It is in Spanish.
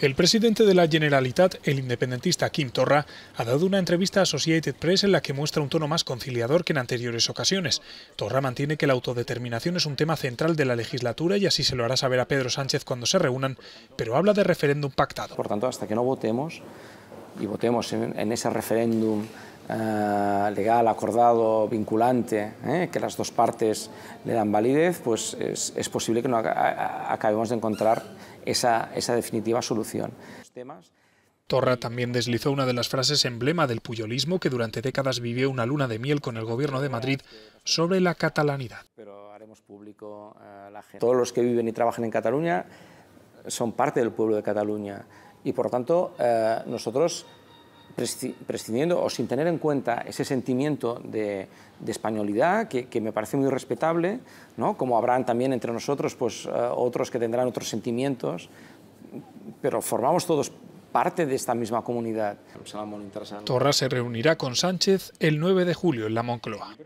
El presidente de la Generalitat, el independentista Kim Torra, ha dado una entrevista a Associated Press en la que muestra un tono más conciliador que en anteriores ocasiones. Torra mantiene que la autodeterminación es un tema central de la legislatura y así se lo hará saber a Pedro Sánchez cuando se reúnan, pero habla de referéndum pactado. Por tanto, hasta que no votemos y votemos en, ese referéndum eh, legal, acordado, vinculante, eh, que las dos partes le dan validez, pues es, posible que no acabemos de encontrar esa, definitiva solución. Torra también deslizó una de las frases emblema del puyolismo que durante décadas vivió una luna de miel con el gobierno de Madrid sobre la catalanidad. Pero haremos público, eh, Todos los que viven y trabajan en Cataluña son parte del pueblo de Cataluña y por lo tanto nosotros prescindiendo o sin tener en cuenta ese sentimiento de, españolidad que, me parece muy respetable, ¿no? como habrán también entre nosotros pues, eh, otros que tendrán otros sentimientos, pero formamos todos parte de esta misma comunidad. Torra se reunirá con Sánchez el 9 de julio en la Moncloa.